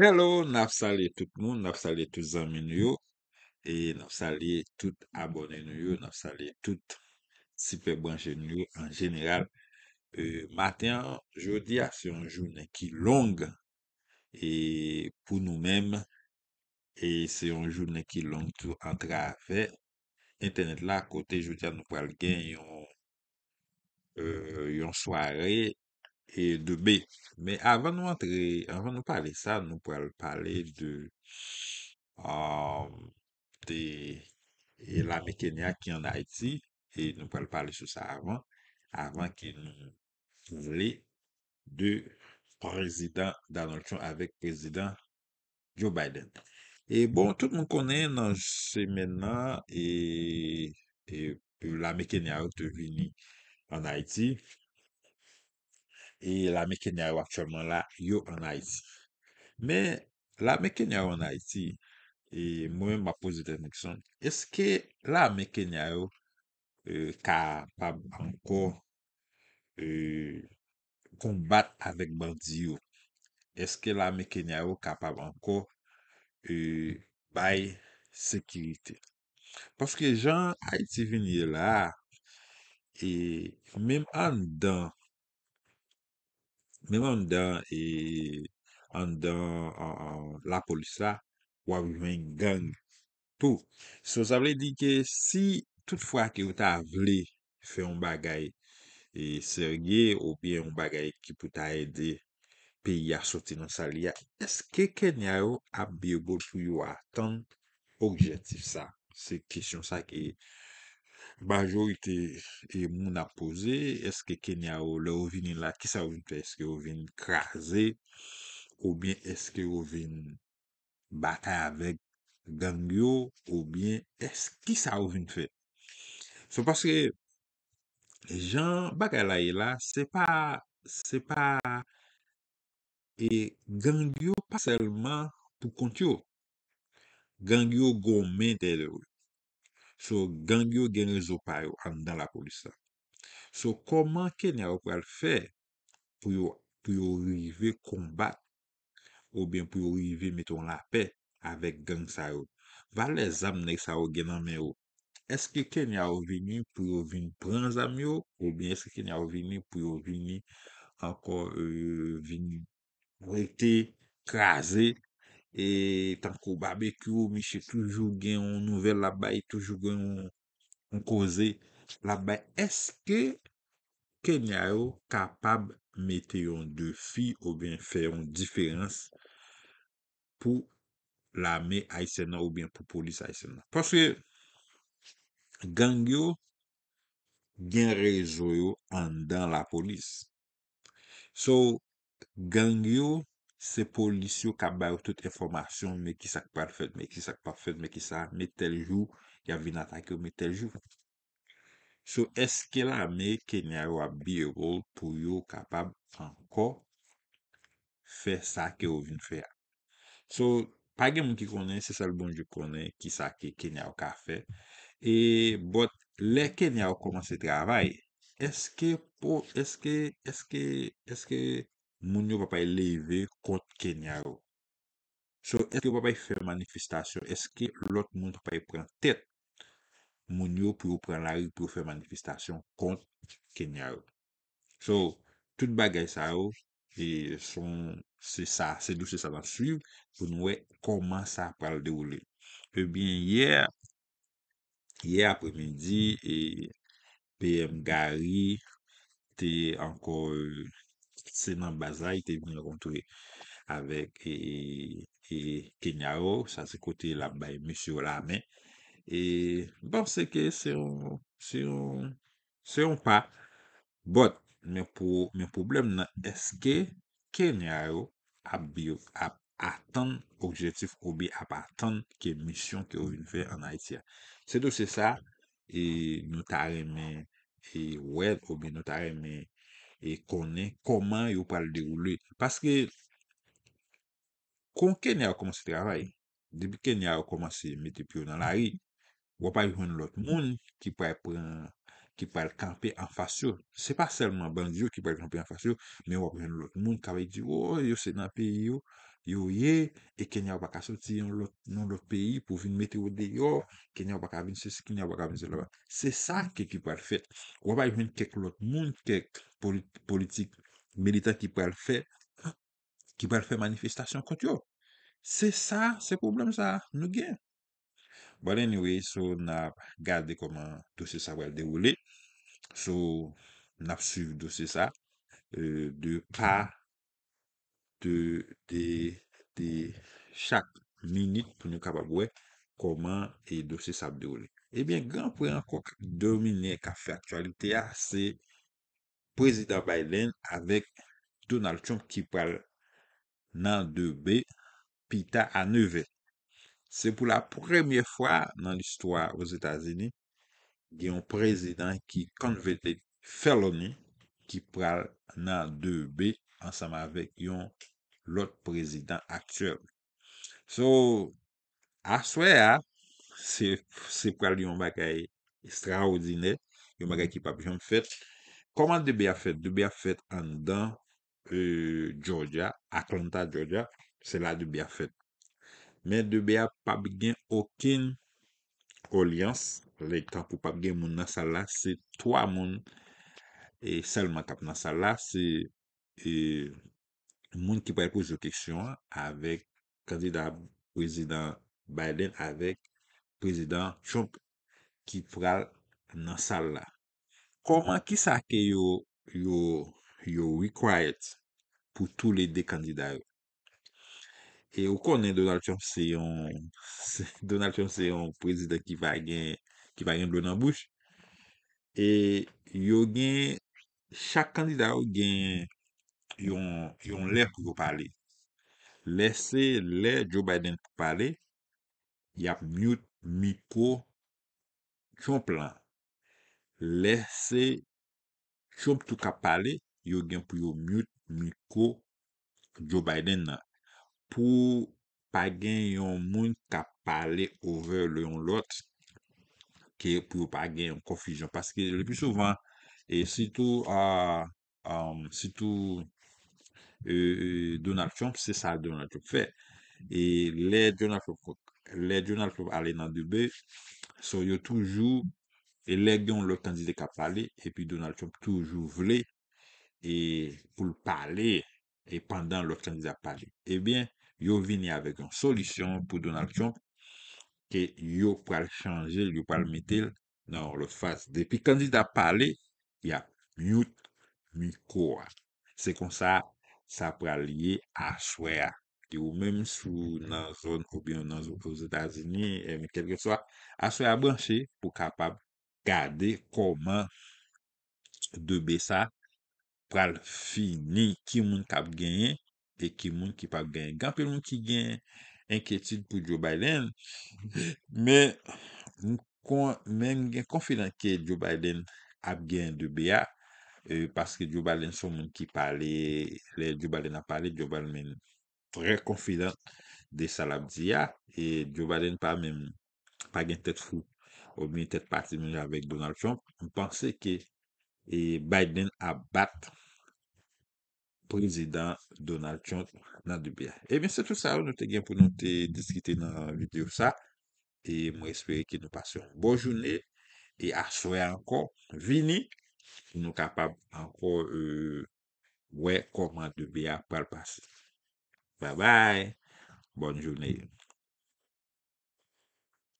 Hello, naf salye tout nou, naf salye tout zanmen nou yo, e naf salye tout abonen nou yo, naf salye tout sipe bonjen nou yo, en general. E maten, jodi a, se yon jounen ki long, e pou nou menm, e se yon jounen ki long tou antrafe, internet la, kote jodi a nou pal gen yon euh, soarey, e de B. Mais avant nous parler ça, nous pouvons parler de euh, la mécénia qui est en Haïti, et nous pouvons parler de ça avant, avant que nous voulions de président Donald Trump avec président Joe Biden. Et bon, tout le monde connaît dans ce mènenant et la mécénia a été réunie en Haïti. E la mèkè nyè yo aktèlman la, yo anayti. Mè, la mèkè nyè yo anayti, mou e mè mwa pouzi tenekson, eske la mèkè nyè yo e, kapab anko e, konbat avèk bandi yo? Eske la mèkè nyè yo kapab anko bay sekirite? Paske jan a iti vini yo la, mèm an dan, Meme an dan e, la polis la, wap jwen geng tou. So sa vle di ke si tout fwa ki yo ta vle fe yon bagay, e, se rge ou pe yon bagay ki pou ta ede pe ya soti nan sa liya, eske kenyaro ap biyo bol pou yo atan objektif sa? Se kisyon sa ki e. Bajo ite moun apose, eske kenya ou le ouvinin la, ki sa ouvin fe, eske ouvin krasi, oubyen eske ouvin bata avek gangyo, oubyen eski sa ouvin fe. Se paske jan baka la e la, se pa, se pa, e gangyo pa selman pou kontyo. Gangyo gome te le ou. So, gang yo gen le zo pay yo an dan la polisa. So, koman ken yo pou al fe pou yo rive kombat ou ben pou yo rive meton la pe avèk gang sa yo? Va le zam nek sa yo genan men yo? Eske ken yo veni pou yo veni pranzan yo ou ben eske ken yo veni pou yo veni ankon euh, veni rete, kaze? E tankou babekyo, mi se toujou gen yon nouvel la bay, toujou gen yon koze la bay. Eske kenya yo kapab mete yon defi ou ben fè yon diferans pou la me aysena ou ben pou polis aysena. Paske gangyo gen rezo yo an dan la polis. So, gangyo... Se polisyon ka bayou tout informasyon, me ki sak pa fèd, me ki sak pa fèd, me ki sa, me tel jou, ya vin atak yo, me tel jou. So, eske la me kenyaw wa biye bol pou yo kapab anko fè sa ke yo vin fè ya? So, pagi moun ki konen, se salbon di konen ki sa ke kenyaw ka fè. E bot, le kenyaw komanse travay, eske pou, eske, eske, eske... Moun yo pa pay leve kont Kenyaro. So, eske yo pa pay fè manifestation, eske lòt moun pa pay pren tèt. Moun yo pou yo pren la ri pou yo fè manifestation kont Kenyaro. So, tout bagay sa ou, e se sa, se dou se sa va suiv, pou nou wey koman sa pal devoule. E bien, yè, yè apremidi, e P.M. Gary, te ankor... se nan baza ite moun akontouye avek e, e, e, kenyaro sa se kote la mbaye misyon la me e bon se ke se se yon pa bon men poublem nan eske kenyaro ap atan objetif oubi ap atan ke misyon ki ou vin fe an haitia se do se sa nou ta reme oubi nou ta reme E konen koman yo pal dirule. Paske konke ni a wakomasi te gavay. Dibi ke ni a wakomasi meti pyo nan la ri. Wapay jwen lout moun ki pa el kampe an fasyon. Se pa selman bandyo ki pa el kampe an fasyon, men wapay jwen lout moun kavey di, oh, yo se nan peyi yo, yo ye, e kenyaw baka soti nan lout peyi pou vin meteo de yo, kenyaw baka vin se si, kenyaw baka vin se la. Se sa kek ki pa el fet. Wapay jwen kek lout moun, kek politik, medita ki pa el fet, ki pa el fet manifestasyon kont yo. Se sa, se problem sa, nou gen. Bon anyway, so nap gade koman dosi sa wèl devoule, so nap suv dosi sa, euh, de pa, de chak mini pou nou kabab wè, koman e dosi sa devoule. Ebyen, granpwen ankok, domine ka fè aktualite a, se prezita baylen avèk Donald Trump ki pral nan 2B, pi ta anevè. Se pou la premye fwa nan l'histoire w zetazini, gen yon prezident ki konvete feloni, ki pral nan 2B, ansama avèk yon lot prezident atyèl. So, aswe a, se pral yon bagay estraodine, yon bagay ki papi yon fèt. Koman debe a fèt? Debe a fèt an dan euh, Georgia, Atlanta, Georgia, se la debe a fèt. Men debe ap pap gen okin olyans, lèk tan pou pap gen moun nan sal la, se 3 moun. E selman tap nan sal la, se e, moun ki pral pou jokisyon avèk kandidat prezident Biden avèk prezident Trump ki pral nan sal la. Koman ki sa ke yo requiret pou tou le de kandidat yo? E ou konen Donald Trump se yon Donald Trump se yon Prezident ki va gen Donald Bush E yo gen Chak kandida yo gen Yon lèk yo pale Lèk se lèk Joe Biden pale Yap miout mikou Trump lan Lèk se Trump tou ka pale Yo gen pou yo miout mikou Joe Biden nan pou pa gen yon moun ka pale over le yon lot ki pou pa gen yon konfijon. Paske le pi souvan e sitou e, e, Donald Trump se sa Donald Trump fe e le Donald Trump ale nan Dube so yo toujou e le gen yon le kandide ka pale e pi Donald Trump toujou vle e pou le pale e pandan le kandide a pale e yo vini avèk yon solisyon pou don altyon ke yo pral chanje, yo pral metel nan lò faz de. Pi kandida pale, yap, miout, mi kouwa. Se kon sa, sa pral liye aswea. Yo mèm sou nan zon, oubyen nan zon, pou zotazini, eh, mèm kelke soa, aswea branche pou kapab kade koman de besa pral fini ki moun kap genye e ki moun ki pa gen, gen pèl moun ki gen enkètid pou Joe Biden, men gen konfident ki Joe Biden ap gen de beya, e paske Joe Biden son moun ki pale, Joe Biden ap pale, Joe Biden men pre konfident de salab diya, e Joe Biden pa men, pa gen tèt fou, ou men tèt pati men avèk Donald Trump, mpansè ki e, Biden ap bat, prezident Donald Trump nan Dubea. E eh ben se tout sa ou nou te gen pou nou te diskite nan video sa e mwen espere ki nou pasyon bon jounet e aswe ankon vini nou kapab euh, ankon wè koman Dubea pal pasyon. Ba bay bon jounet